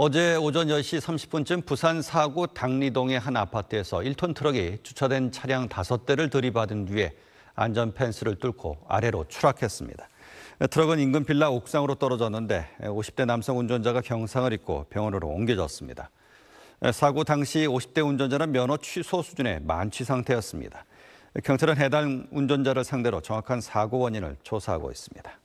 어제 오전 10시 30분쯤 부산 사구 당리동의 한 아파트에서 1톤 트럭이 주차된 차량 5대를 들이받은 뒤에 안전 펜스를 뚫고 아래로 추락했습니다. 트럭은 인근 빌라 옥상으로 떨어졌는데 50대 남성 운전자가 경상을 입고 병원으로 옮겨졌습니다. 사고 당시 50대 운전자는 면허 취소 수준의 만취 상태였습니다. 경찰은 해당 운전자를 상대로 정확한 사고 원인을 조사하고 있습니다.